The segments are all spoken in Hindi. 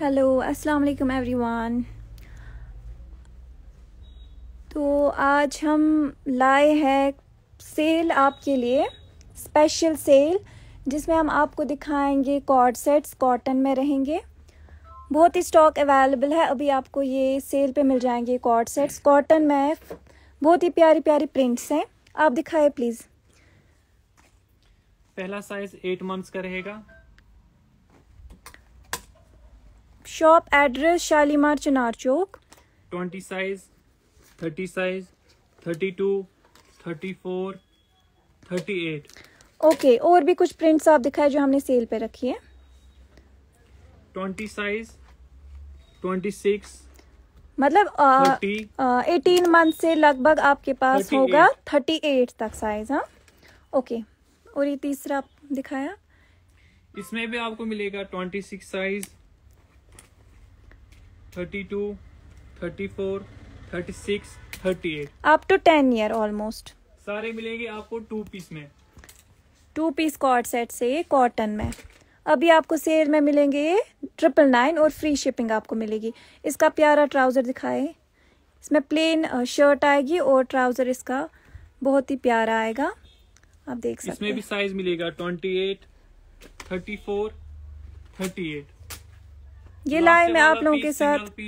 हेलो अस्सलाम वालेकुम एवरीवन तो आज हम लाए हैं सेल आपके लिए स्पेशल सेल जिसमें हम आपको दिखाएंगे कॉर्ड सेट्स कॉटन में रहेंगे बहुत ही स्टॉक अवेलेबल है अभी आपको ये सेल पे मिल जाएंगे कॉर्ड सेट्स कॉटन में बहुत ही प्यारी प्यारी प्रिंट्स हैं आप दिखाए प्लीज़ पहला साइज एट मंथ्स का रहेगा shop address Shalimar Chinar Chowk twenty size thirty size thirty two thirty four thirty eight okay और भी कुछ प्रिंट्स आप दिखाए जो हमने सेल पे रखी है ट्वेंटी साइज ट्वेंटी सिक्स मतलब एटीन मंथ से लगभग आपके पास 38. होगा थर्टी एट तक साइज हाँ ओके और ये तीसरा दिखाया इसमें भी आपको मिलेगा twenty six size up to तो टेन ईयर ऑलमोस्ट सारे मिलेंगे आपको टू पीस में टू पीस कॉट सेट से कॉटन में अभी आपको सेल में मिलेंगे ट्रिपल नाइन और फ्री शिपिंग आपको मिलेगी इसका प्यारा ट्राउज़र दिखाए इसमें प्लेन शर्ट आएगी और ट्राउज़र इसका बहुत ही प्यारा आएगा आप देख सकते हैं इसमें भी साइज मिलेगा twenty eight thirty four thirty eight ये लाए मैं आप लोगों के साथ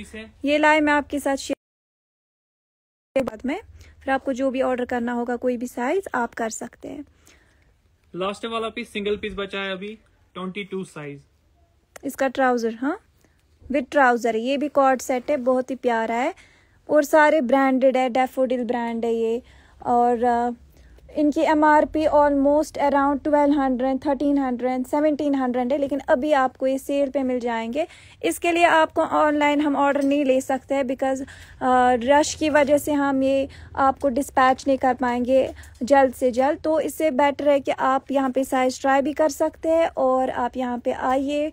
ये लाए मैं आपके साथ शेयर बाद में फिर आपको जो भी ऑर्डर करना होगा कोई भी साइज आप कर सकते हैं लास्ट वाला पीस सिंगल पीस बचा है अभी ट्वेंटी टू साइज इसका ट्राउजर हाँ विद ट्राउजर ये भी कॉर्ड सेट है बहुत ही प्यारा है और सारे ब्रांडेड है डेफोडिल ब्रांड है ये और uh, इनकी M R P almost around twelve hundred thirteen hundred seventeen hundred है लेकिन अभी आपको ये सेल पे मिल जाएंगे इसके लिए आपको ऑनलाइन हम ऑर्डर नहीं ले सकते हैं बिकॉज रश की वजह से हम ये आपको डिस्पैच नहीं कर पाएंगे जल्द से जल्द तो इससे बेटर है कि आप यहाँ पे साइज़ ट्राई भी कर सकते हैं और आप यहाँ पे आइए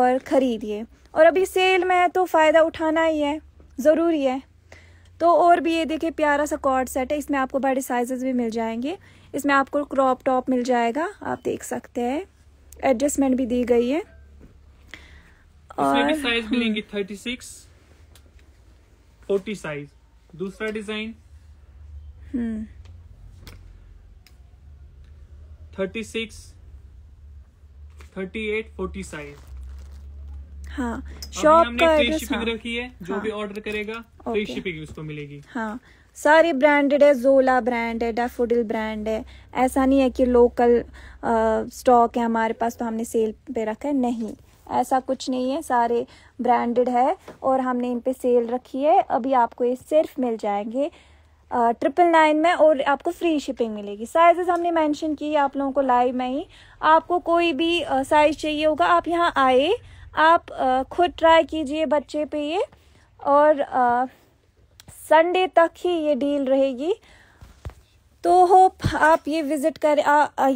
और ख़रीदिए और अभी सेल में है तो फ़ायदा उठाना ही है ज़रूरी है तो और भी ये देखिए प्यारा सा कॉर्ड सेट है इसमें आपको बड़े साइजेस भी मिल जाएंगे इसमें आपको क्रॉप टॉप मिल जाएगा आप देख सकते हैं एडजस्टमेंट भी दी गई है और साइज मिलेंगे थर्टी सिक्स फोर्टी साइज दूसरा design thirty six thirty eight forty size हाँ शॉप का एड्रेस हाँ, रखी है जो हाँ, भी ऑर्डर करेगा फ्री शिपिंग उसको मिलेगी हाँ सारे ब्रांडेड है जोला ब्रांड है डेफोडिल ब्रांड है ऐसा नहीं है कि लोकल स्टॉक है हमारे पास तो हमने सेल पे रखा है नहीं ऐसा कुछ नहीं है सारे ब्रांडेड है और हमने इन पे सेल रखी है अभी आपको ये सिर्फ मिल जाएंगे ट्रिपल नाइन में और आपको फ्री शिपिंग मिलेगी साइजेस हमने मेंशन की आप लोगों को लाइव में ही आपको कोई भी साइज चाहिए होगा आप यहाँ आए आप खुद ट्राई कीजिए बच्चे पे ये और संडे तक ही ये डील रहेगी तो होप आप ये विज़िट कर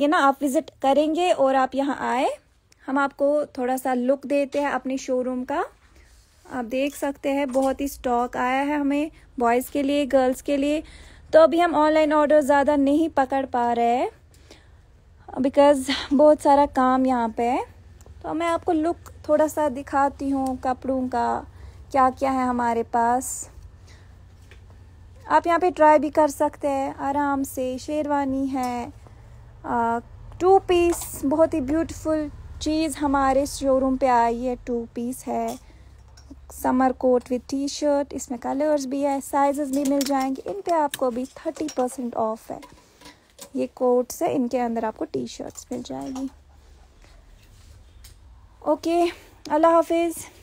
ये ना आप विज़िट करेंगे और आप यहाँ आए हम आपको थोड़ा सा लुक देते हैं अपने शोरूम का आप देख सकते हैं बहुत ही स्टॉक आया है हमें बॉयज़ के लिए गर्ल्स के लिए तो अभी हम ऑनलाइन ऑर्डर ज़्यादा नहीं पकड़ पा रहे हैं बिकॉज़ बहुत सारा काम यहाँ पे है तो मैं आपको लुक थोड़ा सा दिखाती हूँ कपड़ों का क्या क्या है हमारे पास आप यहाँ पे ट्राई भी कर सकते हैं आराम से शेरवानी है आ, टू पीस बहुत ही ब्यूटीफुल चीज़ हमारे शोरूम पे आई है टू पीस है summer coat with T shirt इसमें कलर्स भी है साइजेस भी मिल जाएंगे इन पे आपको अभी थर्टी परसेंट ऑफ है ये कोट्स है इनके अंदर आपको टी शर्ट्स मिल जाएगी Ok, Allah fez.